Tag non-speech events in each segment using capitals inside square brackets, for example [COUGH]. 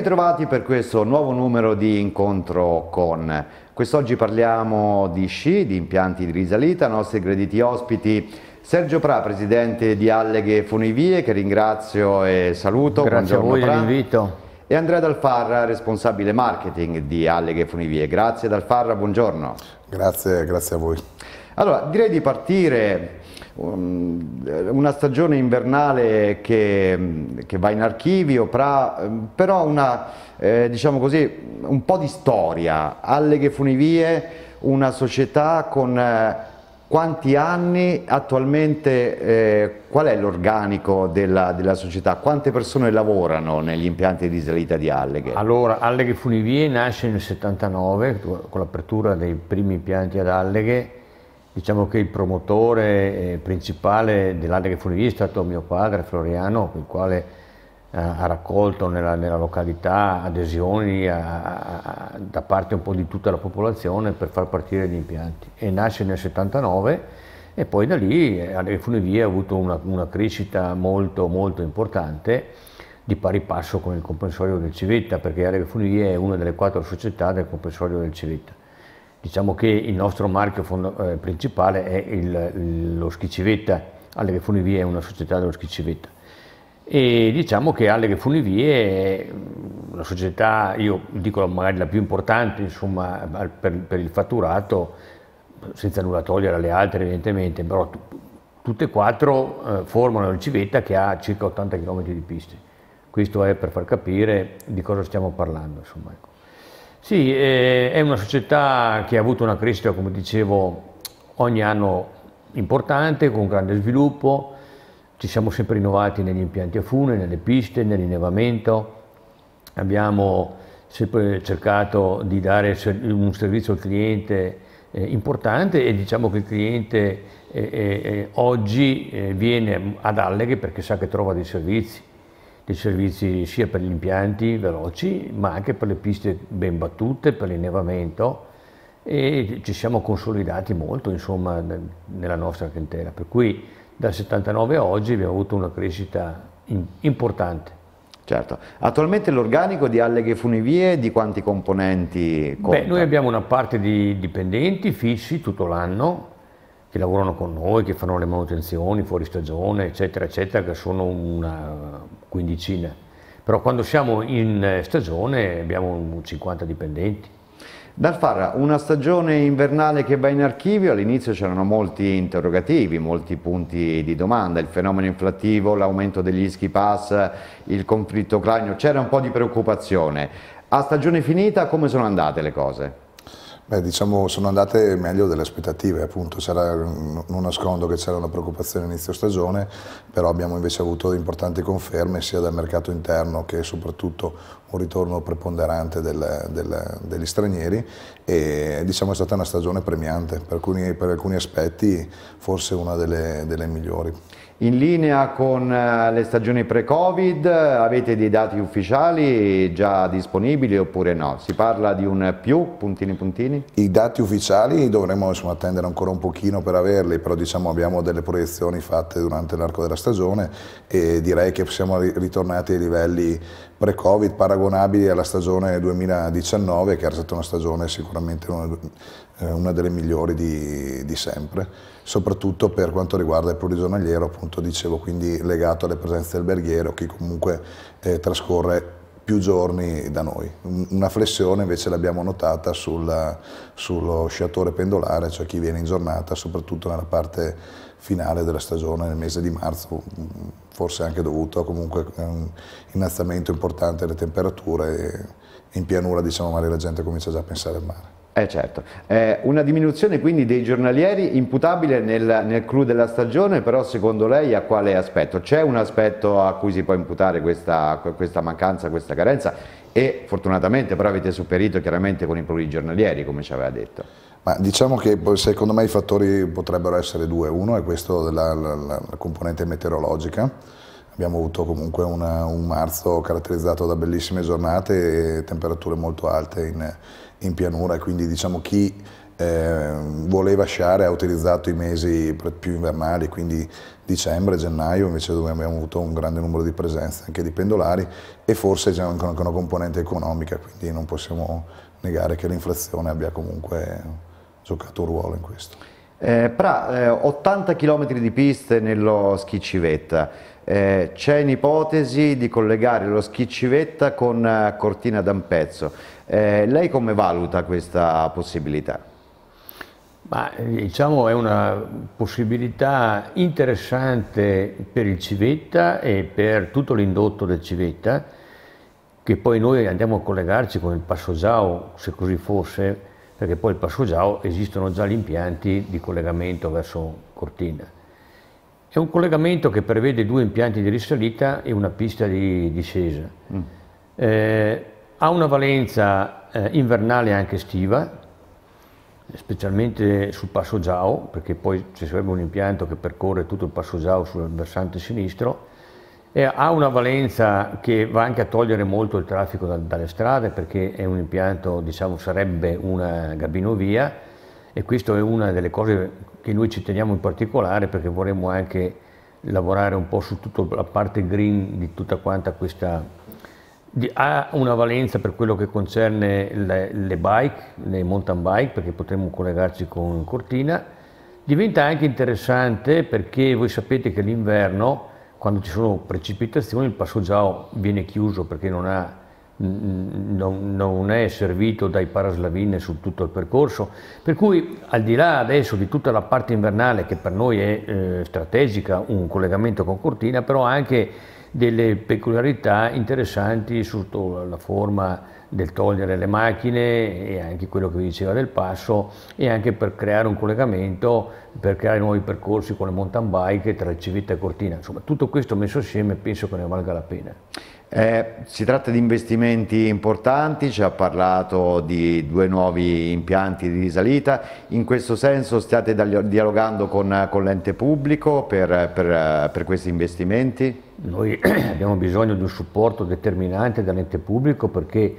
ritrovati per questo nuovo numero di incontro con. Quest'oggi parliamo di sci, di impianti di risalita, nostri crediti ospiti Sergio Pra, presidente di Alleghe Funivie, che ringrazio e saluto. Grazie Buongiorno, a voi l'invito. E Andrea Dalfarra, responsabile marketing di Alleghe Funivie. Grazie Dalfarra, buongiorno. Grazie, grazie a voi. Allora, direi di partire Um, una stagione invernale che, che va in archivio, pra, um, però una, eh, diciamo così, un po' di storia. Alleghe Funivie, una società con eh, quanti anni attualmente, eh, qual è l'organico della, della, società? Quante persone lavorano negli impianti di disalita di Alleghe? Allora, Alleghe Funivie nasce nel 79 con l'apertura dei primi impianti ad Alleghe Diciamo che il promotore eh, principale dell'Andrea Funivia è stato mio padre Floriano, il quale eh, ha raccolto nella, nella località adesioni a, a, da parte un po' di tutta la popolazione per far partire gli impianti e nasce nel 79 e poi da lì eh, Andrea Funivia ha avuto una, una crescita molto molto importante di pari passo con il comprensorio del Civetta perché Andrea Funivia è una delle quattro società del comprensorio del Civetta. Diciamo che il nostro marchio eh, principale è il, lo Schicivetta, Alleghe Funivie è una società dello Schicivetta e diciamo che Alleghe Funivie è la mm, società, io dico magari la più importante insomma, per, per, il fatturato, senza nulla togliere alle altre evidentemente, però tutte e quattro eh, formano il Civetta che ha circa 80 km di piste. Questo è per far capire di cosa stiamo parlando. Insomma, ecco. Sì, eh, è una società che ha avuto una crescita, come dicevo, ogni anno importante, con grande sviluppo, ci siamo sempre rinnovati negli impianti a fune, nelle piste, nell'innevamento, abbiamo sempre cercato di dare un servizio al cliente eh, importante e diciamo che il cliente eh, oggi viene ad Alleghe perché sa che trova dei servizi i servizi sia per gli impianti veloci ma anche per le piste ben battute, per l'innevamento e ci siamo consolidati molto insomma, nella nostra clientela, per cui dal 79 a oggi abbiamo avuto una crescita importante. Certo. Attualmente l'organico di Alleghe Funivie di quanti componenti conta? Beh, noi abbiamo una parte di dipendenti fissi tutto l'anno, che lavorano con noi, che fanno le manutenzioni fuori stagione, eccetera, eccetera, che sono una quindicina. Però quando siamo in eh, stagione abbiamo 50 dipendenti. Dal Farra, una stagione invernale che va in archivio, all'inizio c'erano molti interrogativi, molti punti di domanda, il fenomeno inflattivo, l'aumento degli ski pass, il conflitto ucraino, c'era un po' di preoccupazione. A stagione finita come sono andate le cose? Beh, diciamo, sono andate meglio delle aspettative, appunto, c'era, non nascondo che c'era una preoccupazione inizio stagione, però abbiamo invece avuto importanti conferme sia dal mercato interno che soprattutto un ritorno preponderante del, del, degli stranieri e diciamo è stata una stagione premiante, per alcuni, per alcuni aspetti forse una delle, delle migliori. In linea con eh, le stagioni pre-Covid, avete dei dati ufficiali già disponibili oppure no? Si parla di un più, puntini puntini? I dati ufficiali dovremmo insomma, attendere ancora un pochino per averli, però diciamo abbiamo delle proiezioni fatte durante l'arco della stagione e direi che siamo ritornati ai livelli pre-Covid paragonabili alla stagione 2019, che era stata una stagione sicuramente una, eh, una delle migliori di, di, sempre, soprattutto per quanto riguarda il plurigiornaliero, appunto dicevo, quindi legato alle presenze del berghiero, che comunque eh, trascorre più giorni da noi. Una flessione invece l'abbiamo notata sulla, sullo sciatore pendolare, cioè chi viene in giornata, soprattutto nella parte finale della stagione nel mese di marzo, mm, forse anche dovuto a comunque un ehm, innalzamento importante delle temperature e in pianura diciamo magari la gente comincia già a pensare al mare. Eh certo, eh, una diminuzione quindi dei giornalieri imputabile nel, nel clou della stagione, però secondo lei a quale aspetto? C'è un aspetto a cui si può imputare questa, questa mancanza, questa carenza e fortunatamente però avete superito chiaramente con i proli giornalieri come ci aveva detto. Ma diciamo che boh, secondo me i fattori potrebbero essere due. Uno è questo della la, la componente meteorologica. Abbiamo avuto comunque una, un marzo caratterizzato da bellissime giornate e temperature molto alte in, in pianura, quindi diciamo chi eh, voleva sciare ha utilizzato i mesi più invernali, quindi dicembre, gennaio, invece dove abbiamo avuto un grande numero di presenze anche di pendolari e forse c'è anche una componente economica, quindi non possiamo negare che l'inflazione abbia comunque giocato un ruolo in questo. Eh, pra, eh, 80 km di piste nello schi civetta, eh, c'è un'ipotesi di collegare lo schi civetta con eh, Cortina d'Ampezzo, eh, lei come valuta questa possibilità? Ma, eh, diciamo è una possibilità interessante per il Civetta e per tutto l'indotto del Civetta, che poi noi andiamo a collegarci con il Passo Giao, se così fosse, perché poi il Passo Giao esistono già gli impianti di collegamento verso Cortina. È un collegamento che prevede due impianti di risalita e una pista di discesa. Mm. Eh, ha una valenza eh, invernale anche estiva, specialmente sul Passo Giao, perché poi ci sarebbe un impianto che percorre tutto il Passo Giao sul versante sinistro, e ha una valenza che va anche a togliere molto il traffico da, dalle strade perché è un impianto, diciamo, sarebbe una gabinovia e questa è una delle cose che noi ci teniamo in particolare perché vorremmo anche lavorare un po' su tutta la parte green di tutta quanta questa... Di, ha una valenza per quello che concerne le, le bike, le mountain bike perché potremmo collegarci con Cortina. Diventa anche interessante perché voi sapete che l'inverno quando ci sono precipitazioni il passo Giao viene chiuso perché non, ha, non, non è servito dai paraslavine su tutto il percorso, per cui al di là adesso di tutta la parte invernale che per noi è eh, strategica, un collegamento con Cortina, però anche delle peculiarità interessanti sotto la forma del togliere le macchine e anche quello che vi diceva del passo e anche per creare un collegamento, per creare nuovi percorsi con le mountain bike tra Civita e Cortina. Insomma, tutto questo messo assieme penso che ne valga la pena. Eh, si tratta di investimenti importanti, ci ha parlato di due nuovi impianti di risalita, in questo senso state dialogando con, con l'ente pubblico per, per, per questi investimenti? Noi [CLEARS THROAT] abbiamo bisogno di un supporto determinante dall'ente pubblico perché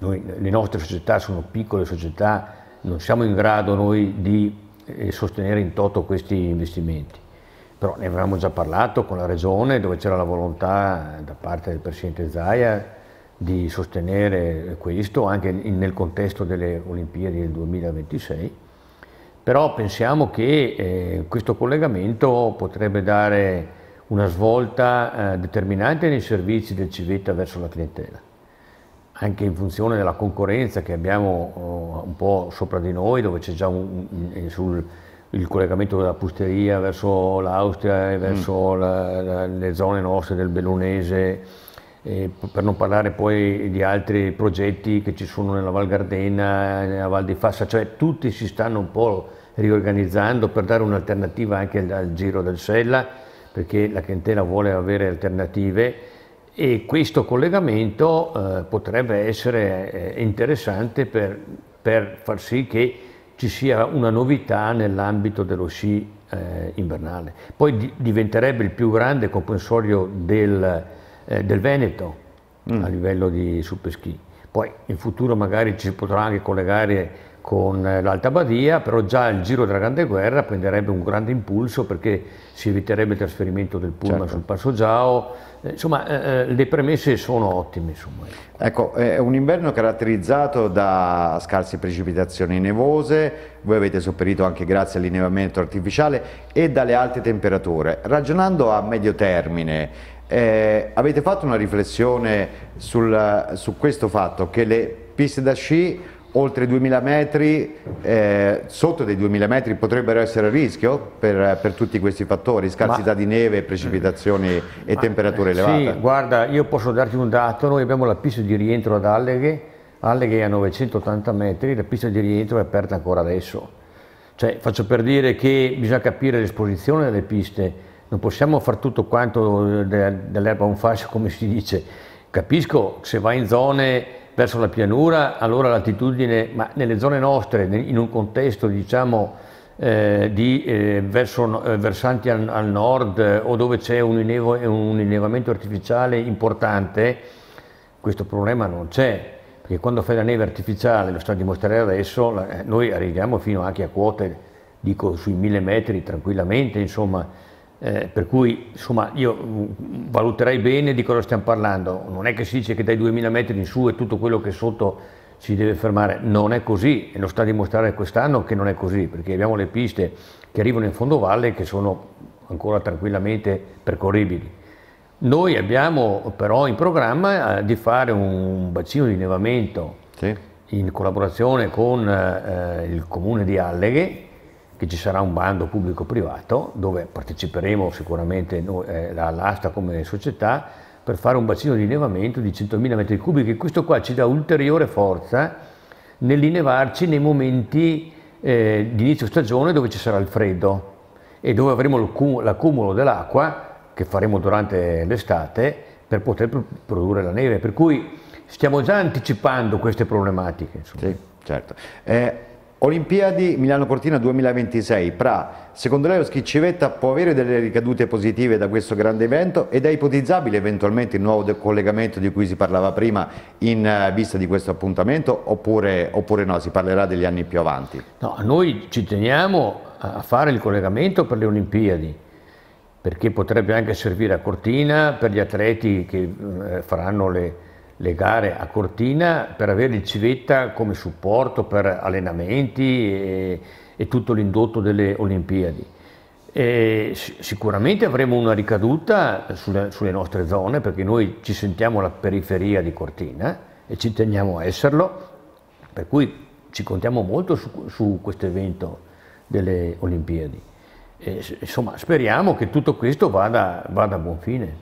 noi, le nostre società sono piccole società, non siamo in grado noi di eh, sostenere in toto questi investimenti, però ne avevamo già parlato con la Regione dove c'era la volontà da parte del Presidente Zaia di sostenere questo anche in, nel contesto delle Olimpiadi del 2026, però pensiamo che eh, questo collegamento potrebbe dare una svolta eh, determinante nei servizi del Civetta verso la clientela anche in funzione della concorrenza che abbiamo oh, un po' sopra di noi, dove c'è già un, eh, sul, il collegamento della Pusteria verso l'Austria e verso mm. la, la, le zone nostre del Bellunese, eh, per non parlare poi di altri progetti che ci sono nella Val Gardena, nella Val di Fassa, cioè tutti si stanno un po' riorganizzando per dare un'alternativa anche al, al Giro del Sella, perché la clientela vuole avere alternative e questo collegamento eh, potrebbe essere eh, interessante per, per, far sì che ci sia una novità nell'ambito dello sci eh, invernale. Poi di, diventerebbe il più grande comprensorio del, eh, del Veneto mm. a livello di superski. Poi in futuro magari ci potrà anche collegare con eh, l'Alta Badia, però già il giro della Grande Guerra prenderebbe un grande impulso perché si eviterebbe il trasferimento del Pullman certo. sul Passo Giao, eh, insomma eh, eh, le premesse sono ottime. Insomma. Ecco, è un inverno caratterizzato da scarse precipitazioni nevose, voi avete sopperito anche grazie all'innevamento artificiale e dalle alte temperature. Ragionando a medio termine, eh, avete fatto una riflessione sul, su questo fatto che le piste da sci oltre 2000 metri, eh, sotto dei 2000 metri potrebbero essere a rischio per, per tutti questi fattori, scarsità ma, di neve, precipitazioni e ma, temperature eh, elevate? Sì, guarda, io posso darti un dato, noi abbiamo la pista di rientro ad Alleghe, Alleghe è a 980 metri, la pista di rientro è aperta ancora adesso. Cioè, faccio per dire che bisogna capire l'esposizione delle piste, non possiamo fare tutto quanto eh, dell'erba un fascio [LAUGHS] come si dice. Capisco se vai in zone verso la pianura, allora l'altitudine, ma nelle zone nostre, in un contesto diciamo eh, di, eh, verso, eh, versanti al, al nord eh, o dove c'è un, innevo, un innevamento artificiale importante, questo problema non c'è, perché quando fai la neve artificiale, lo sto a dimostrare adesso, eh, noi arriviamo fino anche a quote, dico sui mille metri tranquillamente, insomma, eh, per cui insomma io mm, valuterei bene di cosa stiamo parlando, non è che si dice che dai 2000 metri in su e tutto quello che è sotto si deve fermare, non è così e lo sta a dimostrare quest'anno che non è così, perché abbiamo le piste che arrivano in fondo valle che sono ancora tranquillamente percorribili. Noi abbiamo però in programma eh, di fare un bacino di innevamento sì. in collaborazione con eh, il comune di Alleghe che ci sarà un bando pubblico-privato dove parteciperemo sicuramente noi, eh, all'asta come società per fare un bacino di innevamento di 100.000 metri cubi che Questo qua ci dà ulteriore forza nell'innevarci nei momenti eh, di inizio stagione dove ci sarà il freddo e dove avremo l'accumulo dell'acqua che faremo durante l'estate per poter produrre la neve. Per cui stiamo già anticipando queste problematiche. Insomma. Sì, certo. Eh, Olimpiadi Milano-Cortina 2026, Pra, secondo lei lo Schiccivetta può avere delle ricadute positive da questo grande evento ed è ipotizzabile eventualmente il nuovo collegamento di cui si parlava prima in eh, vista di questo appuntamento oppure, oppure no, si parlerà degli anni più avanti? No, noi ci teniamo a fare il collegamento per le Olimpiadi perché potrebbe anche servire a Cortina per gli atleti che eh, faranno le le gare a Cortina per avere il Civetta come supporto per allenamenti e, e tutto l'indotto delle Olimpiadi. E sicuramente avremo una ricaduta sulle, sulle, nostre zone perché noi ci sentiamo la periferia di Cortina e ci teniamo a esserlo, per cui ci contiamo molto su, su questo evento delle Olimpiadi. E, insomma, speriamo che tutto questo vada, vada a buon fine.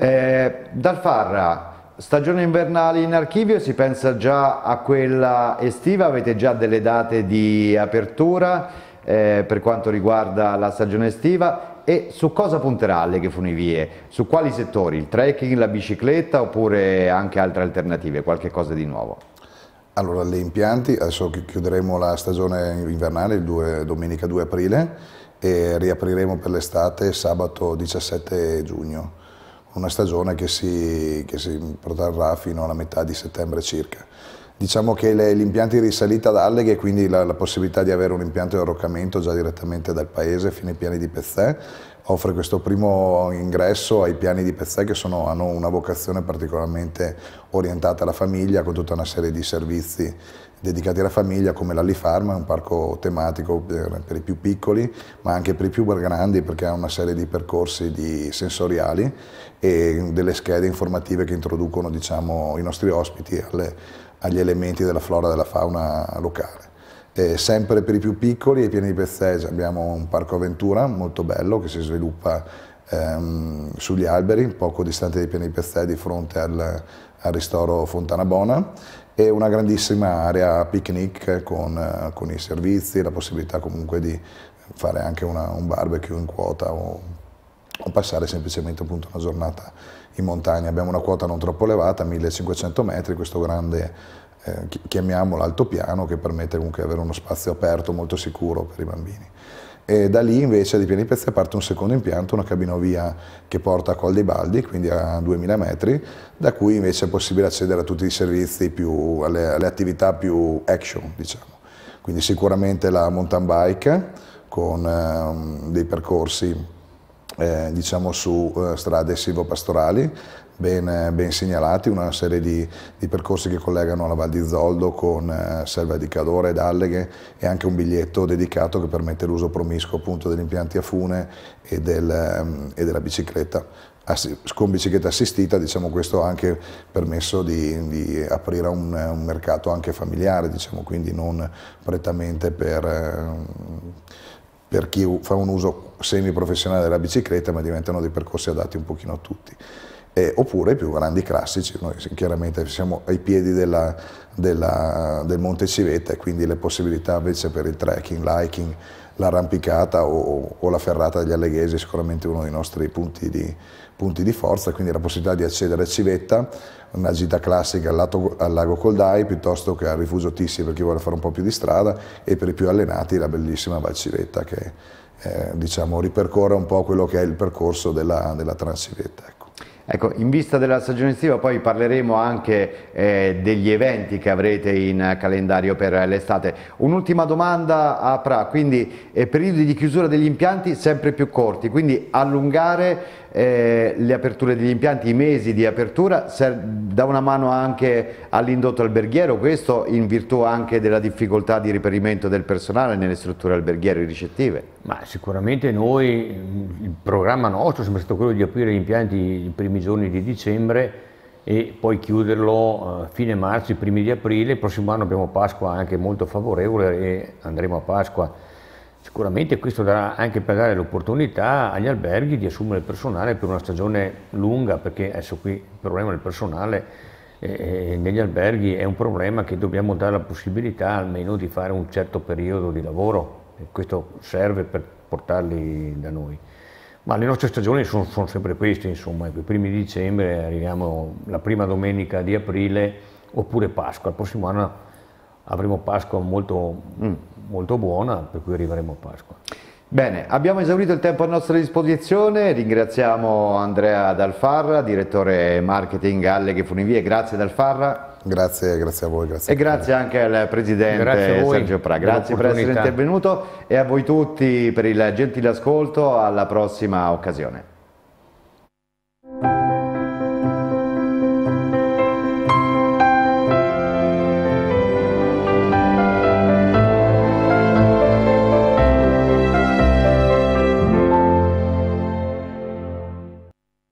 Eh, dal Farra Stagione invernale in archivio, si pensa già a quella estiva, avete già delle date di apertura eh, per quanto riguarda la stagione estiva e su cosa punterà Leghe Funivie? Su quali settori? Il trekking, la bicicletta oppure anche altre alternative, qualche cosa di nuovo? Allora, le impianti, adesso chiuderemo la stagione invernale 2, domenica 2 aprile e riapriremo per l'estate sabato 17 giugno una stagione che si, che si protrarrà fino alla metà di settembre circa. Diciamo che l'impianto di risalita ad Alleghe, quindi la, la, possibilità di avere un impianto di arroccamento già direttamente dal paese fino ai piani di Pezzè, offre questo primo ingresso ai piani di Pezzè che sono, hanno una vocazione particolarmente orientata alla famiglia con tutta una serie di servizi dedicati alla famiglia come l'Alifarma, un parco tematico per, per, i più piccoli ma anche per i più grandi perché ha una serie di percorsi di sensoriali e delle schede informative che introducono diciamo, i nostri ospiti alle, agli elementi della flora e della fauna locale eh, sempre per i più piccoli e pieni di pezzeggi abbiamo un parco avventura molto bello che si sviluppa ehm, sugli alberi, poco distante dai pieni di pezzeggi di fronte al, al, ristoro Fontana Bona e una grandissima area picnic con, eh, con i servizi, la possibilità comunque di fare anche una, un barbecue in quota o, o passare semplicemente appunto, una giornata in montagna. Abbiamo una quota non troppo elevata, 1500 metri, questo grande eh, chiamiamolo altopiano, che permette comunque di avere uno spazio aperto molto sicuro per i bambini. E da lì invece di pieni Pezzi parte un secondo impianto, una cabinovia che porta a Col dei Baldi, quindi a 2000 metri, da cui invece è possibile accedere a tutti i servizi, più, alle, alle attività più action, diciamo. Quindi sicuramente la mountain bike con ehm, dei percorsi eh, diciamo su eh, strade silvopastorali, ben, ben segnalati, una serie di, di, percorsi che collegano la Val di Zoldo con eh, Selva di Cadore ed Alleghe e anche un biglietto dedicato che permette l'uso promiscuo appunto degli impianti a fune e, del, ehm, e della bicicletta. Assi, con bicicletta assistita diciamo, questo ha anche permesso di, di aprire un, un, mercato anche familiare, diciamo, quindi non prettamente per... Eh, per chi fa un uso semi professionale della bicicletta, ma diventano dei percorsi adatti un pochino a tutti eh, oppure i più grandi classici, noi chiaramente siamo ai piedi della, della, del Monte Civetta e quindi le possibilità invece per il trekking, l'hiking, l'arrampicata o, o, la ferrata degli Alleghesi è sicuramente uno dei nostri punti di, punti di forza, quindi la possibilità di accedere a Civetta, una gita classica al, lato, al lago Coldai piuttosto che al rifugio Tissi per chi vuole fare un po' più di strada e per i più allenati la bellissima Val Civetta che eh, diciamo, ripercorre un po' quello che è il percorso della, della Transcivetta. Ecco. Ecco, in vista della stagione estiva poi parleremo anche eh, degli eventi che avrete in calendario per l'estate. Un'ultima domanda a Pra, quindi eh, periodi di chiusura degli impianti sempre più corti, quindi allungare eh, le aperture degli impianti, i mesi di apertura, da una mano anche all'indotto alberghiero, questo in virtù anche della difficoltà di riperimento del personale nelle strutture alberghiere ricettive. Ma sicuramente noi, il programma nostro è sempre stato quello di aprire gli impianti i primi giorni di dicembre e poi chiuderlo a eh, fine marzo, i primi di aprile. Il prossimo anno abbiamo Pasqua anche molto favorevole e andremo a Pasqua. Sicuramente questo darà anche per dare l'opportunità agli alberghi di assumere il personale per una stagione lunga, perché adesso qui il problema del personale eh, eh, negli alberghi è un problema che dobbiamo dare la possibilità almeno di fare un certo periodo di lavoro questo serve per portarli da noi. Ma le nostre stagioni sono, sono sempre queste, insomma, ecco, i primi di dicembre arriviamo la prima domenica di aprile oppure Pasqua, il prossimo anno avremo Pasqua molto, mm, molto buona, per cui arriveremo a Pasqua. Bene, abbiamo esaurito il tempo a nostra disposizione, ringraziamo Andrea Dalfarra, direttore marketing alle Funivie, grazie Dalfarra. Grazie, grazie a voi. Grazie e grazie anche al Presidente Sergio Pra, grazie per essere intervenuto e a voi tutti per il gentile ascolto, alla prossima occasione.